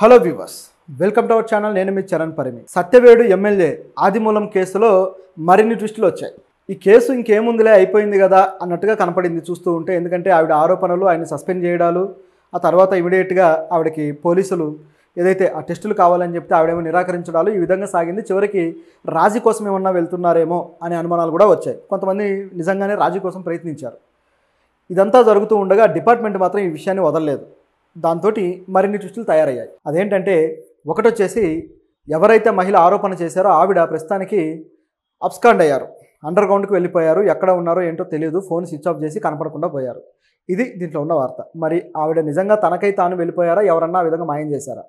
hello viewers welcome to our channel నేను మీ Charan Parimi Satyavedu MLA Adimulam కేసులో మరిన్ని ట్విస్టులు వచ్చాయి ఈ కేసు ఇంకేముందిలే అయిపోయింది కదా అన్నట్టుగా కనపడింది చూస్తూ ఉంటే ఎందుకంటే ఆవిడ ఆరోపణలు ఆయన సస్పెండ్ చేయడాలు ఆ తర్వాత ఇమీడియట్గా ఆవిడకి పోలీసులు ఏదైతే ఆ టెస్టులు కావాలని చెప్తే ఆవిడేమో నిరాకరించడాలు ఈ విధంగా సాగింది చివరికి రాజీ కోసం ఏమన్నా వెళ్తున్నారేమో అనే అనుమానాలు కూడా వచ్చాయి కొంతమంది నిజంగానే రాజీ కోసం ప్రయత్నించారు ఇదంతా జరుగుతూ ఉండగా డిపార్ట్మెంట్ మాత్రం ఈ విషయాన్ని వదలలేదు దాంతో మరిన్ని ట్విస్టులు తయారయ్యాయి అదేంటంటే ఒకటొచ్చేసి ఎవరైతే మహిళ ఆరోపణ చేశారో ఆవిడ ప్రస్తుతానికి అబ్స్కాండ్ అయ్యారు అండర్ గ్రౌండ్కి వెళ్ళిపోయారు ఎక్కడ ఉన్నారో ఏంటో తెలియదు ఫోన్ స్విచ్ ఆఫ్ చేసి కనపడకుండా పోయారు ఇది దీంట్లో ఉన్న వార్త మరి ఆవిడ నిజంగా తనకై తాను వెళ్ళిపోయారా ఎవరన్నా ఆ విధంగా మాయం చేశారా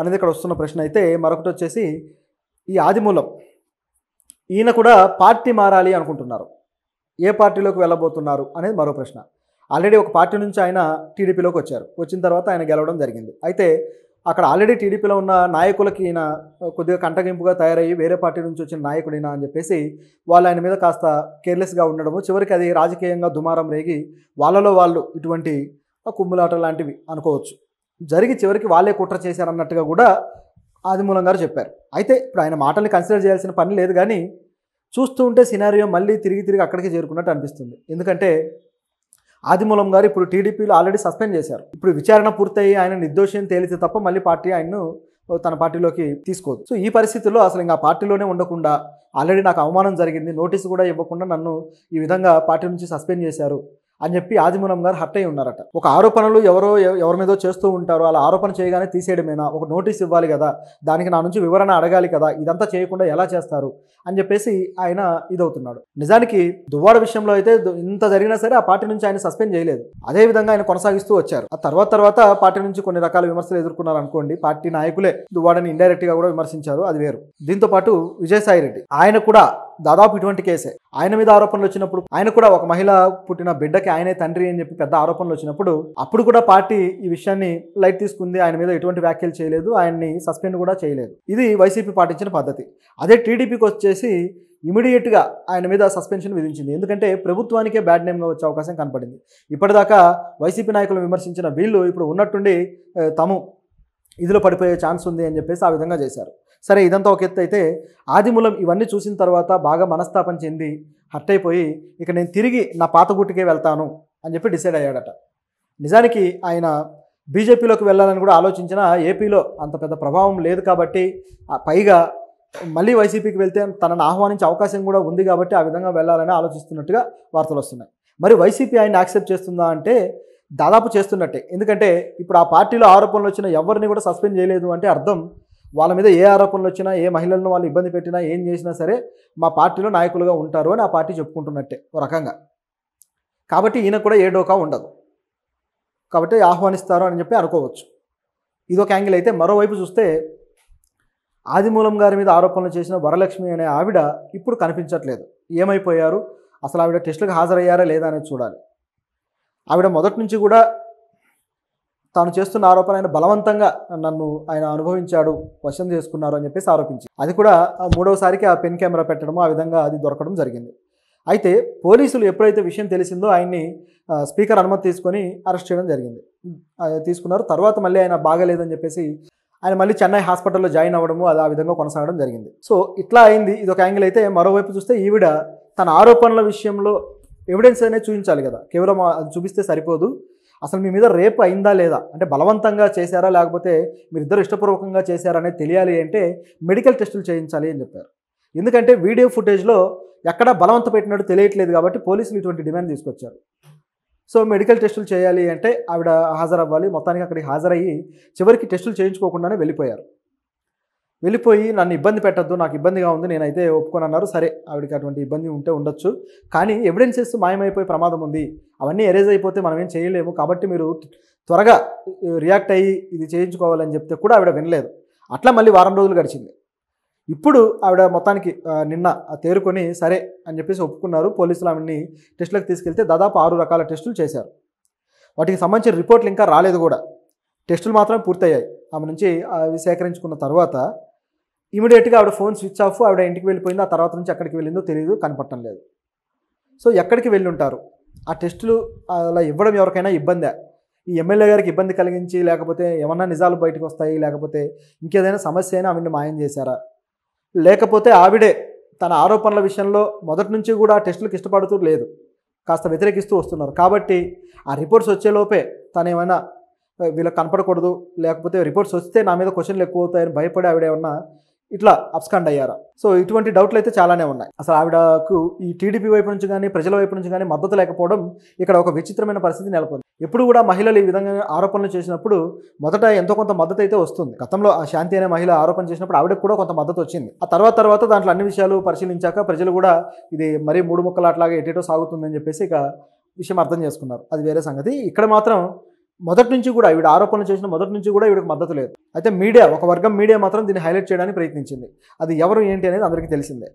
అనేది ఇక్కడ వస్తున్న ప్రశ్న అయితే మరొకటి వచ్చేసి ఈ ఆదిమూలం ఈయన కూడా పార్టీ మారాలి అనుకుంటున్నారు ఏ పార్టీలోకి వెళ్ళబోతున్నారు అనేది మరో ప్రశ్న ఆల్రెడీ ఒక పార్టీ నుంచి ఆయన టీడీపీలోకి వచ్చారు వచ్చిన తర్వాత ఆయన గెలవడం జరిగింది అయితే అక్కడ ఆల్రెడీ టీడీపీలో ఉన్న నాయకులకి ఈయన కొద్దిగా కంటగింపుగా తయారయ్యి వేరే పార్టీ నుంచి వచ్చిన నాయకుడైనా అని చెప్పేసి వాళ్ళు ఆయన మీద కాస్త కేర్లెస్గా ఉండడము చివరికి అది రాజకీయంగా దుమారం రేగి వాళ్ళలో వాళ్ళు ఇటువంటి కుమ్ములాట లాంటివి అనుకోవచ్చు జరిగి చివరికి వాళ్ళే కుట్ర చేశారన్నట్టుగా కూడా ఆదిమూలం గారు చెప్పారు అయితే ఇప్పుడు ఆయన మాటల్ని కన్సిడర్ చేయాల్సిన పని లేదు కానీ చూస్తూ ఉంటే సినారియో మళ్ళీ తిరిగి తిరిగి అక్కడికి చేరుకున్నట్టు అనిపిస్తుంది ఎందుకంటే ఆదిమూలం గారు ఇప్పుడు టీడీపీలో ఆల్రెడీ సస్పెండ్ చేశారు ఇప్పుడు విచారణ పూర్తయి ఆయన నిర్దోషం తేలితే తప్ప మళ్ళీ పార్టీ ఆయన్ను తన పార్టీలోకి తీసుకోదు సో ఈ పరిస్థితుల్లో అసలు ఇంకా పార్టీలోనే ఉండకుండా ఆల్రెడీ నాకు అవమానం జరిగింది నోటీస్ కూడా ఇవ్వకుండా నన్ను ఈ విధంగా పార్టీ నుంచి సస్పెండ్ చేశారు అని చెప్పి ఆదిమూలం గారు హట్ అయి ఉన్నారట ఒక ఆరోపణలు ఎవరో ఎవరి మీదో చేస్తూ ఉంటారు అలా ఆరోపణ చేయగానే తీసేయడమేనా ఒక నోటీస్ ఇవ్వాలి కదా దానికి నా నుంచి వివరణ అడగాలి కదా ఇదంతా చేయకుండా ఎలా చేస్తారు అని చెప్పేసి ఆయన ఇదవుతున్నాడు నిజానికి దువ్వాడ విషయంలో అయితే ఇంత జరిగినా సరే ఆ పార్టీ నుంచి ఆయన సస్పెండ్ చేయలేదు అదే విధంగా ఆయన కొనసాగిస్తూ వచ్చారు ఆ తర్వాత తర్వాత పార్టీ నుంచి కొన్ని రకాల విమర్శలు ఎదుర్కొన్నారు అనుకోండి పార్టీ నాయకులే దువ్వాడని ఇండైరెక్ట్ గా కూడా విమర్శించారు అది వేరు దీంతో పాటు విజయసాయి రెడ్డి ఆయన కూడా దాదాపు ఇటువంటి కేసే ఆయన మీద ఆరోపణలు వచ్చినప్పుడు ఆయన కూడా ఒక మహిళ పుట్టిన బిడ్డకి ఆయనే తండ్రి అని చెప్పి పెద్ద ఆరోపణలు వచ్చినప్పుడు అప్పుడు కూడా పార్టీ ఈ విషయాన్ని లైట్ తీసుకుంది ఆయన మీద ఎటువంటి వ్యాఖ్యలు చేయలేదు ఆయన్ని సస్పెండ్ కూడా చేయలేదు ఇది వైసీపీ పాటించిన పద్ధతి అదే టీడీపీకి వచ్చేసి ఇమీడియట్గా ఆయన మీద సస్పెన్షన్ విధించింది ఎందుకంటే ప్రభుత్వానికే బ్యాడ్ నేమ్గా వచ్చే అవకాశం కనపడింది ఇప్పటిదాకా వైసీపీ నాయకులు విమర్శించిన వీళ్ళు ఇప్పుడు ఉన్నట్టుండి తము ఇదిలో పడిపోయే ఛాన్స్ ఉంది అని చెప్పేసి ఆ విధంగా చేశారు సరే ఇదంతా ఒక ఎత్తు అయితే ఆదిమూలం ఇవన్నీ చూసిన తర్వాత బాగా మనస్తాపం చెంది హర్ట్ అయిపోయి ఇక నేను తిరిగి నా పాత గుట్టుకే వెళ్తాను అని చెప్పి డిసైడ్ అయ్యాడట నిజానికి ఆయన బీజేపీలోకి వెళ్ళాలని కూడా ఆలోచించిన ఏపీలో అంత పెద్ద ప్రభావం లేదు కాబట్టి పైగా మళ్ళీ వైసీపీకి వెళ్తే తనను ఆహ్వానించే అవకాశం కూడా ఉంది కాబట్టి ఆ విధంగా వెళ్ళాలని ఆలోచిస్తున్నట్టుగా వార్తలు వస్తున్నాయి మరి వైసీపీ ఆయన యాక్సెప్ట్ చేస్తుందా అంటే దాదాపు చేస్తున్నట్టే ఎందుకంటే ఇప్పుడు ఆ పార్టీలో ఆరోపణలు వచ్చిన ఎవరిని కూడా సస్పెండ్ చేయలేదు అంటే అర్థం వాళ్ళ మీద ఏ ఆరోపణలు వచ్చినా ఏ మహిళలను వాళ్ళు ఇబ్బంది పెట్టినా ఏం చేసినా సరే మా పార్టీలో నాయకులుగా ఉంటారు అని ఆ పార్టీ చెప్పుకుంటున్నట్టే ఒక రకంగా కాబట్టి ఈయన కూడా ఏ డోకా ఉండదు కాబట్టి ఆహ్వానిస్తారు అని చెప్పి అనుకోవచ్చు ఇదొక యాంగిల్ అయితే మరోవైపు చూస్తే ఆదిమూలం గారి మీద ఆరోపణలు చేసిన వరలక్ష్మి అనే ఆవిడ ఇప్పుడు కనిపించట్లేదు ఏమైపోయారు అసలు ఆవిడ టెస్టులకు హాజరయ్యారా లేదా అనేది చూడాలి ఆవిడ మొదటి నుంచి కూడా తాను చేస్తున్న ఆరోపణ ఆయన బలవంతంగా నన్ను ఆయన అనుభవించాడు వశం చేసుకున్నారు అని చెప్పేసి ఆరోపించి అది కూడా మూడవసారికి ఆ పెన్ కెమెరా పెట్టడము ఆ విధంగా అది దొరకడం జరిగింది అయితే పోలీసులు ఎప్పుడైతే విషయం తెలిసిందో ఆయన్ని స్పీకర్ అనుమతి తీసుకొని అరెస్ట్ చేయడం జరిగింది తీసుకున్నారు తర్వాత మళ్ళీ ఆయన బాగలేదని చెప్పేసి ఆయన మళ్ళీ చెన్నై హాస్పిటల్లో జాయిన్ అవ్వడము అది ఆ విధంగా కొనసాగడం జరిగింది సో ఇట్లా అయింది ఇది ఒక యాంగిల్ అయితే మరోవైపు చూస్తే ఈవిడ తన ఆరోపణల విషయంలో ఎవిడెన్స్ అనేది చూపించాలి కదా కేవలం అది చూపిస్తే సరిపోదు అసలు మీ మీద రేపు అయిందా లేదా అంటే బలవంతంగా చేశారా లేకపోతే మీరిద్దరు ఇష్టపూర్వకంగా చేశారా అనేది తెలియాలి అంటే మెడికల్ టెస్టులు చేయించాలి అని చెప్పారు ఎందుకంటే వీడియో ఫుటేజ్లో ఎక్కడ బలవంత పెట్టినట్టు తెలియట్లేదు కాబట్టి పోలీసులు ఇటువంటి డిమాండ్ తీసుకొచ్చారు సో మెడికల్ టెస్టులు చేయాలి అంటే ఆవిడ హాజరవ్వాలి మొత్తానికి అక్కడికి హాజరయ్యి చివరికి టెస్టులు చేయించుకోకుండానే వెళ్ళిపోయారు వెళ్ళిపోయి నన్ను ఇబ్బంది పెట్టద్దు నాకు ఇబ్బందిగా ఉంది నేనైతే ఒప్పుకొని అన్నారు సరే ఆవిడకి అటువంటి ఇబ్బంది ఉంటే ఉండొచ్చు కానీ ఎవిడెన్సెస్ మాయమైపోయే ప్రమాదం ఉంది అవన్నీ ఎరేజ్ అయిపోతే మనం ఏం చేయలేము కాబట్టి మీరు త్వరగా రియాక్ట్ అయ్యి ఇది చేయించుకోవాలని చెప్తే కూడా ఆవిడ వినలేదు అట్లా మళ్ళీ వారం రోజులు గడిచింది ఇప్పుడు ఆవిడ మొత్తానికి నిన్న తేరుకొని సరే అని చెప్పేసి ఒప్పుకున్నారు పోలీసులు ఆవిడని టెస్టులకు తీసుకెళ్తే దాదాపు ఆరు రకాల టెస్టులు చేశారు వాటికి సంబంధించిన రిపోర్ట్లు ఇంకా రాలేదు కూడా టెస్టులు మాత్రమే పూర్తయ్యాయి ఆమె నుంచి అవి సేకరించుకున్న తర్వాత ఇమీడియట్గా ఆవిడ ఫోన్ స్విచ్ ఆఫ్ ఆవిడ ఇంటికి వెళ్ళిపోయింది ఆ తర్వాత నుంచి ఎక్కడికి వెళ్ళిందో తెలియదు కనపడటం లేదు సో ఎక్కడికి వెళ్ళి ఉంటారు ఆ టెస్టులు అలా ఇవ్వడం ఎవరికైనా ఇబ్బందే ఈ ఎమ్మెల్యే గారికి ఇబ్బంది కలిగించి లేకపోతే ఏమన్నా నిజాలు బయటకు వస్తాయి లేకపోతే ఇంకేదైనా సమస్య అయినా ఆవిడని మాయం చేశారా లేకపోతే ఆవిడే తన ఆరోపణల విషయంలో మొదటి నుంచి కూడా టెస్టులకు ఇష్టపడుతూ లేదు కాస్త వ్యతిరేకిస్తూ వస్తున్నారు కాబట్టి ఆ రిపోర్ట్స్ వచ్చేలోపే తను ఏమైనా వీళ్ళకి కనపడకూడదు లేకపోతే రిపోర్ట్స్ వస్తే నా మీద క్వశ్చన్లు ఎక్కువ అవుతాయని భయపడి ఆవిడ ఏమన్నా ఇట్లా అబ్స్కాండ్ అయ్యారా సో ఇటువంటి డౌట్లు అయితే చాలానే ఉన్నాయి అసలు ఆవిడకు ఈ టీడీపీ వైపు నుంచి కానీ ప్రజల వైపు నుంచి కానీ మద్దతు లేకపోవడం ఇక్కడ ఒక విచిత్రమైన పరిస్థితి నెలకొంది ఎప్పుడు కూడా మహిళలు ఈ విధంగా ఆరోపణలు చేసినప్పుడు మొదట ఎంతో కొంత మద్దతు అయితే వస్తుంది గతంలో ఆ శాంతి అనే మహిళ ఆరోపణ చేసినప్పుడు ఆవిడకు కూడా కొంత మద్దతు వచ్చింది ఆ తర్వాత తర్వాత దాంట్లో అన్ని విషయాలు పరిశీలించాక ప్రజలు కూడా ఇది మరీ మూడు ముక్కలు అట్లాగే ఎటేటో సాగుతుందని చెప్పేసి ఇక విషయం అర్థం చేసుకున్నారు అది వేరే సంగతి ఇక్కడ మాత్రం మొదటి నుంచి కూడా ఈవిడ ఆరోపణలు చేసిన మొదటి నుంచి కూడా ఈవిడకు మద్దతు లేదు అయితే మీడియా ఒక వర్గం మీడియా మాత్రం దీన్ని హైలైట్ చేయడానికి ప్రయత్నించింది అది ఎవరు ఏంటి అనేది అందరికీ తెలిసిందే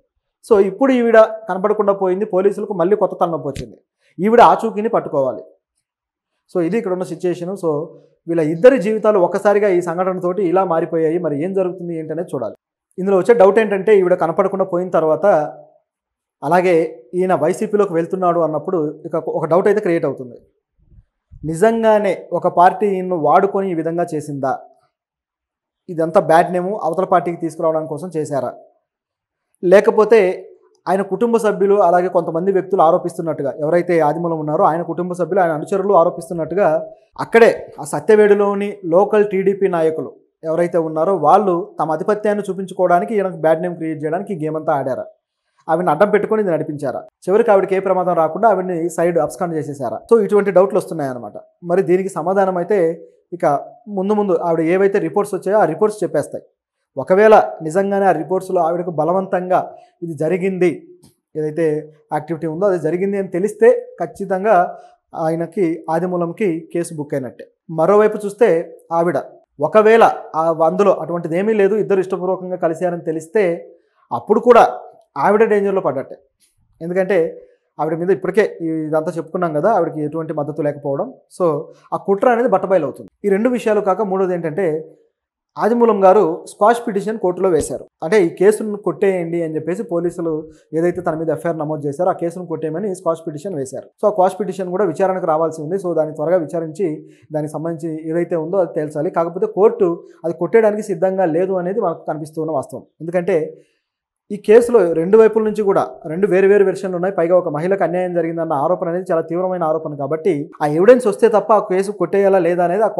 సో ఇప్పుడు ఈవిడ కనపడకుండా పోయింది పోలీసులకు మళ్ళీ కొత్త తలనొప్పి వచ్చింది ఈవిడ ఆచూకీని పట్టుకోవాలి సో ఇది ఇక్కడ ఉన్న సిచ్యుయేషను సో వీళ్ళ ఇద్దరి జీవితాలు ఒక్కసారిగా ఈ సంఘటనతోటి ఇలా మారిపోయాయి మరి ఏం జరుగుతుంది ఏంటనేది చూడాలి ఇందులో వచ్చే డౌట్ ఏంటంటే ఈవిడ కనపడకుండా పోయిన తర్వాత అలాగే ఈయన వైసీపీలోకి వెళ్తున్నాడు అన్నప్పుడు ఇక ఒక డౌట్ అయితే క్రియేట్ అవుతుంది నిజంగానే ఒక పార్టీ నిన్ను వాడుకొని ఈ విధంగా చేసిందా ఇదంతా బ్యాడ్ నేము అవతల పార్టీకి తీసుకురావడం కోసం చేశారా లేకపోతే ఆయన కుటుంబ సభ్యులు అలాగే కొంతమంది వ్యక్తులు ఆరోపిస్తున్నట్టుగా ఎవరైతే ఆదిమూలం ఉన్నారో ఆయన కుటుంబ సభ్యులు ఆయన అనుచరులు ఆరోపిస్తున్నట్టుగా అక్కడే ఆ సత్యవేడులోని లోకల్ టీడీపీ నాయకులు ఎవరైతే ఉన్నారో వాళ్ళు తమ ఆధిపత్యాన్ని చూపించుకోవడానికి ఈయనకు బ్యాడ్ నేమ్ క్రియేట్ చేయడానికి గేమ్ అంతా ఆడారు ఆవిడని అడ్డం పెట్టుకుని ఇది నడిపించారా చివరికి ఆవిడకి ఏ ప్రమాదం రాకుండా ఆవిడని సైడ్ అప్స్కాండ్ చేసేసారా సో ఇటువంటి డౌట్లు వస్తున్నాయన్నమాట మరి దీనికి సమాధానం అయితే ఇక ముందు ముందు ఆవిడ ఏవైతే రిపోర్ట్స్ వచ్చాయో ఆ రిపోర్ట్స్ చెప్పేస్తాయి ఒకవేళ నిజంగానే ఆ రిపోర్ట్స్లో ఆవిడకు బలవంతంగా ఇది జరిగింది ఏదైతే యాక్టివిటీ ఉందో అది జరిగింది అని తెలిస్తే ఖచ్చితంగా ఆయనకి ఆదిమూలంకి కేసు బుక్ అయినట్టే మరోవైపు చూస్తే ఆవిడ ఒకవేళ అందులో అటువంటిది ఏమీ లేదు ఇద్దరు ఇష్టపూర్వకంగా కలిశారని తెలిస్తే అప్పుడు కూడా ఆవిడ డేంజర్లో పడ్డట్టే ఎందుకంటే ఆవిడ మీద ఇప్పటికే ఇదంతా చెప్పుకున్నాం కదా ఆవిడకి ఎటువంటి మద్దతు లేకపోవడం సో ఆ కుట్ర అనేది బట్టబయలు అవుతుంది ఈ రెండు విషయాలు కాక మూడోది ఏంటంటే ఆదిమూలం గారు స్క్వాష్ పిటిషన్ కోర్టులో వేశారు అంటే ఈ కేసును కొట్టేయండి అని చెప్పేసి పోలీసులు ఏదైతే తన మీద ఎఫ్ఐఆర్ నమోదు చేశారో ఆ కేసును కొట్టేయమని స్క్వాష్ పిటిషన్ వేశారు సో ఆ క్వాష్ పిటిషన్ కూడా విచారణకు రావాల్సి ఉంది సో దాన్ని త్వరగా విచారించి దానికి సంబంధించి ఏదైతే ఉందో అది తేల్చాలి కాకపోతే కోర్టు అది కొట్టేయడానికి సిద్ధంగా లేదు అనేది మనకు కనిపిస్తున్న వాస్తవం ఎందుకంటే ఈ కేసులో రెండు వైపుల నుంచి కూడా రెండు వేరు వేరు వెర్షన్లు ఉన్నాయి పైగా ఒక మహిళకు అన్యాయం జరిగిందన్న ఆరోపణ అనేది చాలా తీవ్రమైన ఆరోపణ కాబట్టి ఆ ఎవిడెన్స్ వస్తే తప్ప ఆ కేసు కొట్టేయాలా లేదా అనేది ఆ